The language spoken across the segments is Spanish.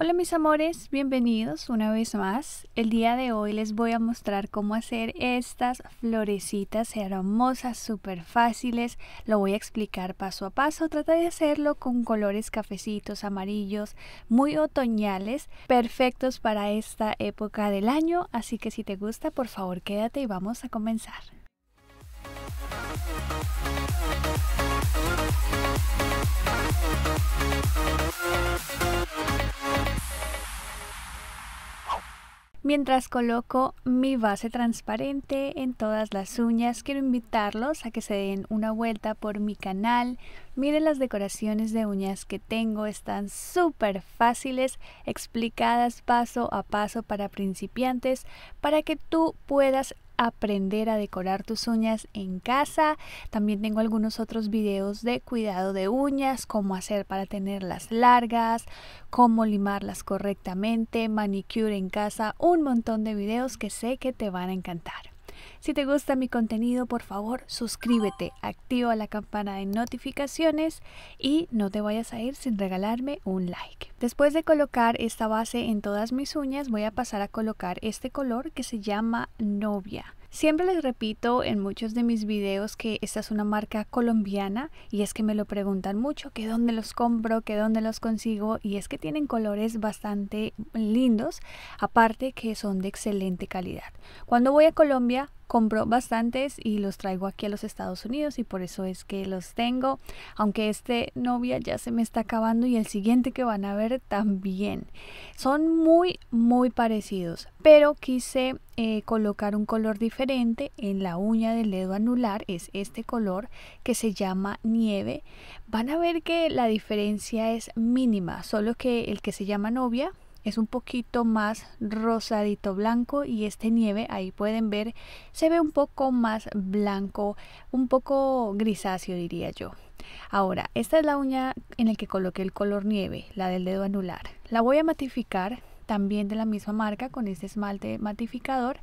Hola mis amores, bienvenidos una vez más. El día de hoy les voy a mostrar cómo hacer estas florecitas hermosas, súper fáciles. Lo voy a explicar paso a paso. Trata de hacerlo con colores cafecitos, amarillos, muy otoñales, perfectos para esta época del año. Así que si te gusta, por favor quédate y vamos a comenzar. Mientras coloco mi base transparente en todas las uñas, quiero invitarlos a que se den una vuelta por mi canal. Miren las decoraciones de uñas que tengo, están súper fáciles, explicadas paso a paso para principiantes, para que tú puedas aprender a decorar tus uñas en casa. También tengo algunos otros videos de cuidado de uñas, cómo hacer para tenerlas largas, cómo limarlas correctamente, manicure en casa, un montón de videos que sé que te van a encantar. Si te gusta mi contenido, por favor, suscríbete, activa la campana de notificaciones y no te vayas a ir sin regalarme un like. Después de colocar esta base en todas mis uñas, voy a pasar a colocar este color que se llama novia. Siempre les repito en muchos de mis videos que esta es una marca colombiana y es que me lo preguntan mucho, que dónde los compro, que dónde los consigo y es que tienen colores bastante lindos, aparte que son de excelente calidad. Cuando voy a Colombia compró bastantes y los traigo aquí a los Estados Unidos y por eso es que los tengo. Aunque este novia ya se me está acabando y el siguiente que van a ver también. Son muy, muy parecidos, pero quise eh, colocar un color diferente en la uña del dedo anular. Es este color que se llama nieve. Van a ver que la diferencia es mínima, solo que el que se llama novia es un poquito más rosadito blanco y este nieve ahí pueden ver se ve un poco más blanco un poco grisáceo diría yo ahora esta es la uña en la que coloqué el color nieve la del dedo anular la voy a matificar también de la misma marca con este esmalte matificador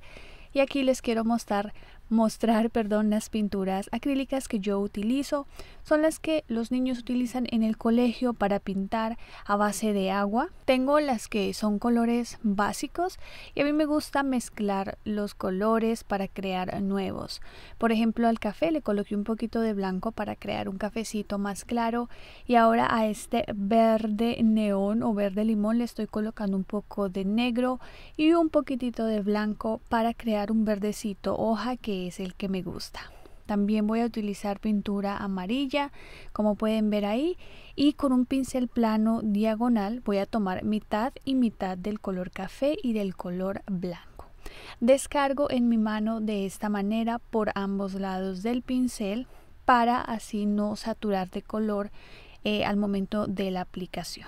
y aquí les quiero mostrar mostrar, perdón, las pinturas acrílicas que yo utilizo. Son las que los niños utilizan en el colegio para pintar a base de agua. Tengo las que son colores básicos y a mí me gusta mezclar los colores para crear nuevos. Por ejemplo, al café le coloqué un poquito de blanco para crear un cafecito más claro y ahora a este verde neón o verde limón le estoy colocando un poco de negro y un poquitito de blanco para crear un verdecito hoja que es el que me gusta. También voy a utilizar pintura amarilla, como pueden ver ahí, y con un pincel plano diagonal voy a tomar mitad y mitad del color café y del color blanco. Descargo en mi mano de esta manera por ambos lados del pincel para así no saturar de color eh, al momento de la aplicación.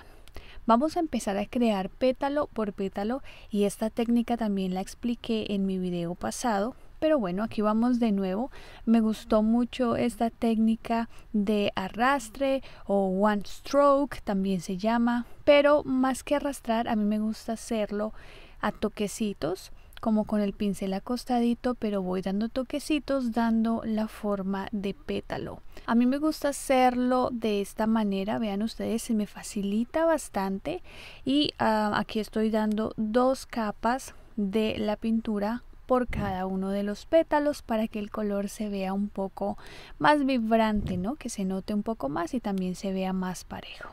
Vamos a empezar a crear pétalo por pétalo y esta técnica también la expliqué en mi video pasado pero bueno, aquí vamos de nuevo. Me gustó mucho esta técnica de arrastre o one stroke, también se llama. Pero más que arrastrar, a mí me gusta hacerlo a toquecitos como con el pincel acostadito, pero voy dando toquecitos, dando la forma de pétalo. A mí me gusta hacerlo de esta manera, vean ustedes, se me facilita bastante. Y ah, aquí estoy dando dos capas de la pintura por cada uno de los pétalos para que el color se vea un poco más vibrante, ¿no? Que se note un poco más y también se vea más parejo.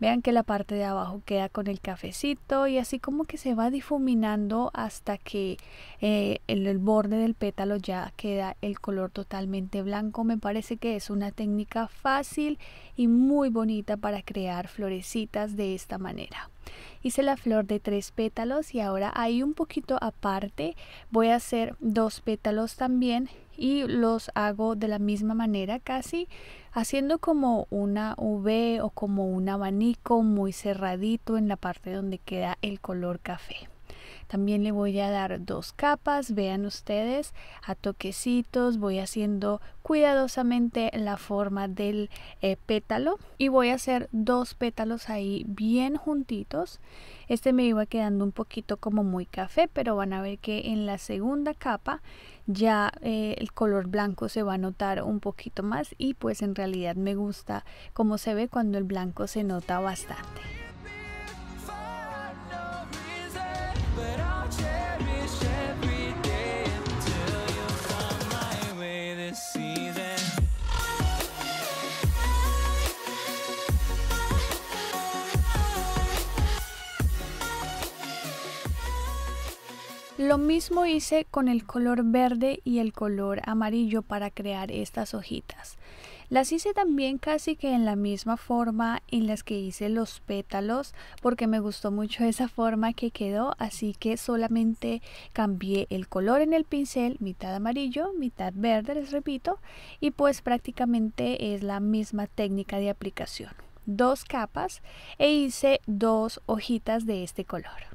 Vean que la parte de abajo queda con el cafecito y así como que se va difuminando hasta que eh, el, borde del pétalo ya queda el color totalmente blanco. Me parece que es una técnica fácil y muy bonita para crear florecitas de esta manera. Hice la flor de tres pétalos y ahora ahí un poquito aparte voy a hacer dos pétalos también y los hago de la misma manera casi haciendo como una V o como un abanico muy cerradito en la parte donde queda el color café. También le voy a dar dos capas, vean ustedes, a toquecitos, voy haciendo cuidadosamente la forma del eh, pétalo y voy a hacer dos pétalos ahí bien juntitos. Este me iba quedando un poquito como muy café, pero van a ver que en la segunda capa ya eh, el color blanco se va a notar un poquito más y pues en realidad me gusta cómo se ve cuando el blanco se nota bastante. Lo mismo hice con el color verde y el color amarillo para crear estas hojitas. Las hice también casi que en la misma forma en las que hice los pétalos porque me gustó mucho esa forma que quedó, así que solamente cambié el color en el pincel, mitad amarillo, mitad verde, les repito, y pues prácticamente es la misma técnica de aplicación. Dos capas e hice dos hojitas de este color.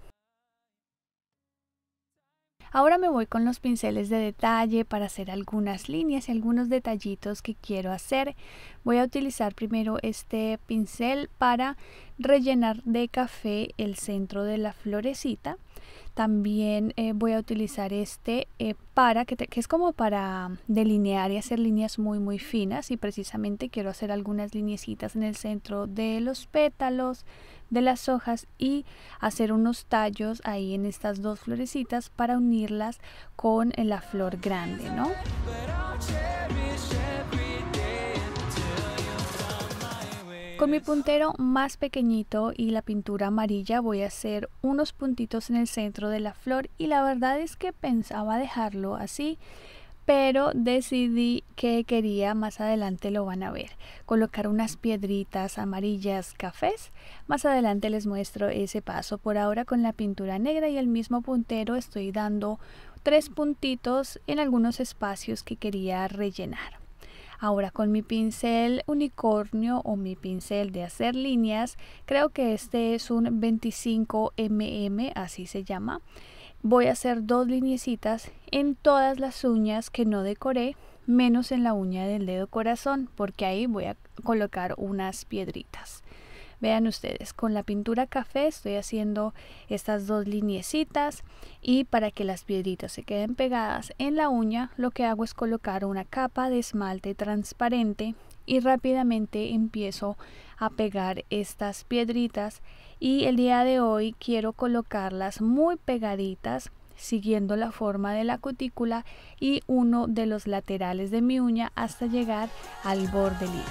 Ahora me voy con los pinceles de detalle para hacer algunas líneas y algunos detallitos que quiero hacer. Voy a utilizar primero este pincel para rellenar de café el centro de la florecita también eh, voy a utilizar este eh, para, que, es como para mm, delinear y hacer líneas muy muy finas y precisamente quiero hacer algunas lineecitas en el centro de los pétalos, de las hojas y hacer unos tallos ahí en estas dos florecitas para unirlas con eh, la flor grande, ¿no? Con mi puntero más pequeñito y la pintura amarilla voy a hacer unos puntitos en el centro de la flor y la verdad es que pensaba dejarlo así pero decidí que quería, más adelante lo van a ver, colocar unas piedritas amarillas cafés. Más adelante les muestro ese paso. Por ahora con la pintura negra y el mismo puntero estoy dando tres puntitos en algunos espacios que quería rellenar. Ahora con mi pincel unicornio o mi pincel de hacer líneas, creo que este es un 25 mm, así se llama. Voy a hacer dos lineecitas en todas las uñas que no decoré, menos en la uña del dedo corazón, porque ahí voy a colocar unas piedritas. Vean ustedes, con la pintura café estoy haciendo estas dos liniecitas y para que las piedritas se queden pegadas en la uña, lo que hago es colocar una capa de esmalte transparente y rápidamente empiezo a pegar estas piedritas y el día de hoy quiero colocarlas muy pegaditas siguiendo la forma de la cutícula y uno de los laterales de mi uña hasta llegar al borde libre.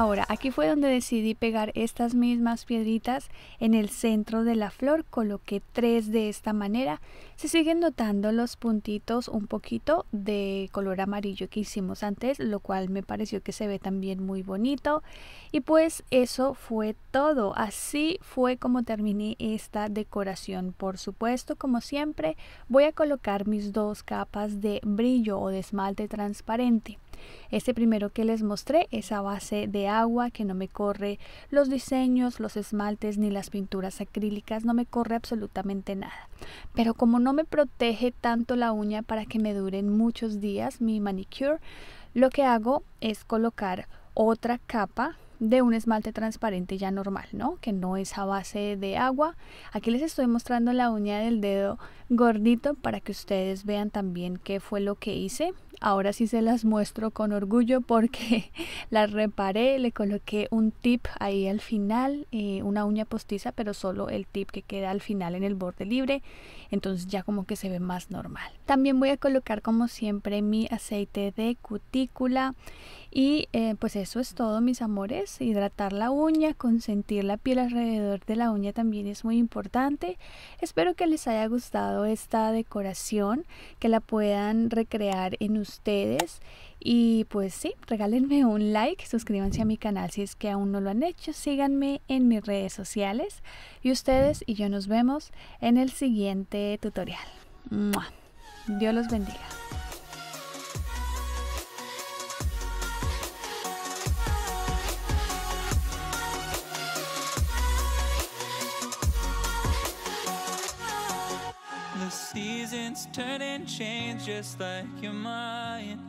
Ahora, aquí fue donde decidí pegar estas mismas piedritas en el centro de la flor, coloqué tres de esta manera. Se siguen notando los puntitos un poquito de color amarillo que hicimos antes, lo cual me pareció que se ve también muy bonito. Y pues eso fue todo, así fue como terminé esta decoración. Por supuesto, como siempre, voy a colocar mis dos capas de brillo o de esmalte transparente. Este primero que les mostré es a base de agua que no me corre los diseños, los esmaltes ni las pinturas acrílicas, no me corre absolutamente nada. Pero como no me protege tanto la uña para que me duren muchos días mi manicure, lo que hago es colocar otra capa de un esmalte transparente ya normal, ¿no? Que no es a base de agua. Aquí les estoy mostrando la uña del dedo gordito para que ustedes vean también qué fue lo que hice. Ahora sí se las muestro con orgullo porque las reparé, le coloqué un tip ahí al final, eh, una uña postiza, pero solo el tip que queda al final en el borde libre, entonces ya como que se ve más normal. También voy a colocar como siempre mi aceite de cutícula y eh, pues eso es todo mis amores, hidratar la uña, consentir la piel alrededor de la uña también es muy importante. Espero que les haya gustado esta decoración, que la puedan recrear en ustedes. Y pues sí, regálenme un like, suscríbanse a mi canal si es que aún no lo han hecho, síganme en mis redes sociales y ustedes y yo nos vemos en el siguiente tutorial. Dios los bendiga. turning chains just like your mind.